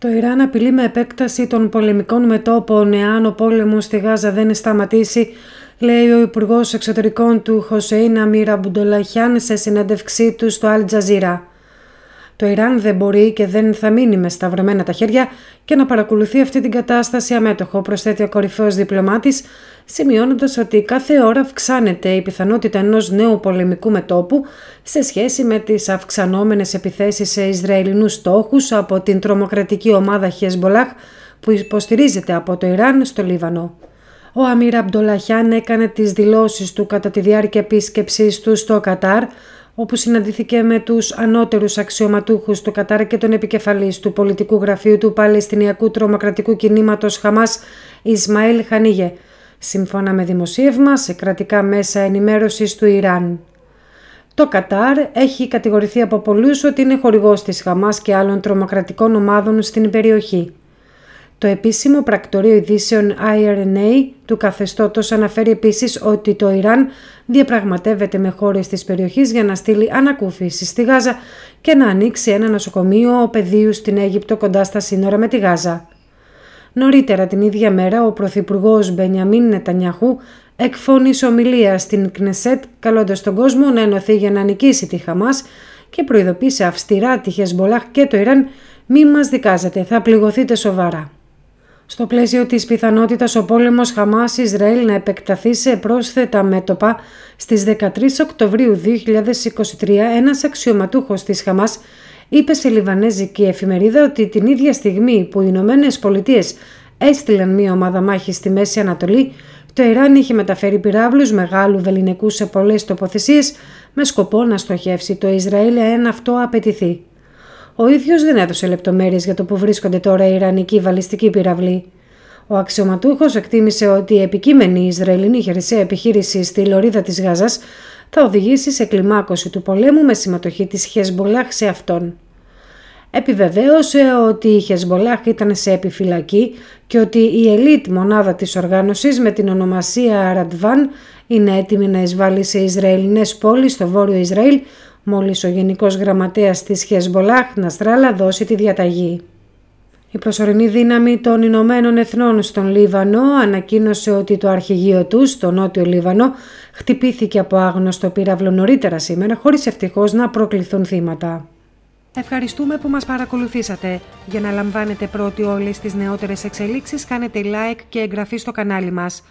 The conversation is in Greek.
Το Ιράν απειλεί με επέκταση των πολεμικών μετόπων εάν ο πόλεμος στη Γάζα δεν σταματήσει, λέει ο Υπουργός Εξωτερικών του Χωσείνα Αμίρα Μπουντολαχιάν σε συνέντευξή του στο Αλτζαζίρα το Ιράν δεν μπορεί και δεν θα μείνει με σταυρωμένα τα χέρια και να παρακολουθεί αυτή την κατάσταση αμέτωχο, προσθέτει ο κορυφαίος διπλωμάτης, σημειώνοντας ότι κάθε ώρα αυξάνεται η πιθανότητα ενός νέου πολεμικού μετόπου σε σχέση με τις αυξανόμενες επιθέσεις σε Ισραηλινούς στόχους από την τρομοκρατική ομάδα Χεσμολάχ που υποστηρίζεται από το Ιράν στο Λίβανο. Ο Αμίρα Αμπτολαχιάν έκανε τις δηλώσεις του κατά τη διάρκεια επίσκεψής του στο Κατάρ, όπου συναντήθηκε με τους ανώτερους αξιωματούχους του Κατάρ και τον επικεφαλής του πολιτικού γραφείου του Παλαιστινιακού Τρομοκρατικού Κινήματος Χαμάς, Ισμαήλ Χανίγε, σύμφωνα με δημοσίευμα σε κρατικά μέσα ενημέρωσης του Ιράν. Το Κατάρ έχει κατηγορηθεί από πολλούς ότι είναι χορηγός της Χαμάς και άλλων τρομοκρατικών ομάδων στην περιοχή. Το επίσημο πρακτορείο ειδήσεων IRNA του καθεστώτος αναφέρει επίσης ότι το Ιράν διαπραγματεύεται με χώρες της περιοχής για να στείλει ανακούφιση στη Γάζα και να ανοίξει ένα νοσοκομείο πεδίου στην Αίγυπτο κοντά στα σύνορα με τη Γάζα. Νωρίτερα την ίδια μέρα, ο Πρωθυπουργός Μπενιαμίν Νετανιαχού εκφώνησε ομιλία στην Κνεσέτ, καλώντας τον κόσμο να ενωθεί για να νικήσει τη Χαμάς και προειδοποίησε αυστηρά τη Χεσμολάχ και το Ιράν: Μη μας δικάζετε, θα πληγωθείτε σοβαρά. Στο πλαίσιο της πιθανότητας ο πόλεμος Χαμάς-Ισραήλ να επεκταθεί σε πρόσθετα μέτωπα, στις 13 Οκτωβρίου 2023 ένας αξιωματούχος της Χαμάς είπε σε λιβανέζικη εφημερίδα ότι την ίδια στιγμή που οι Ηνωμένες Πολιτείες έστειλαν μία ομάδα μάχης στη Μέση Ανατολή, το Ιράν είχε μεταφέρει πυράβλους μεγάλου βεληνικού σε πολλές τοποθεσίες με σκοπό να στοχεύσει το Ισραήλ εάν αυτό απαιτηθεί. Ο ίδιος δεν έδωσε λεπτομέρειες για το που βρίσκονται τώρα οι Ιρανικοί βαλιστικοί πυραυλοί. Ο αξιωματούχος εκτίμησε ότι η επικείμενη Ισραηλινή χερσαία επιχείρηση στη λωρίδα της Γάζας θα οδηγήσει σε κλιμάκωση του πολέμου με συμμετοχή της Χεσμολάχ σε αυτόν. Επιβεβαίωσε ότι η Χεσμολάχ ήταν σε επιφυλακή και ότι η ελίτ μονάδα της οργάνωσης με την ονομασία Ραντβάν είναι έτοιμη να εισβάλλει σε Ισραηλινές πόλεις στο βόρειο Ισραήλ μόλις ο Γενικός Γραμματέας της Χεσμολάχ Ναστράλα δώσει τη διαταγή. Η προσωρινή δύναμη των Ηνωμένων Εθνών στον Λίβανο ανακοίνωσε ότι το αρχηγείο του στο νότιο Λίβανο χτυπήθηκε από άγνωστο πύραυλο νωρίτερα σήμερα χωρίς ευτυχώς να προκληθούν θύματα. Ευχαριστούμε που μας παρακολουθήσατε. Για να λαμβάνετε πρώτοι όλες τις νεότερες εξελίξεις κάνετε like και εγγραφή στο κανάλι μας.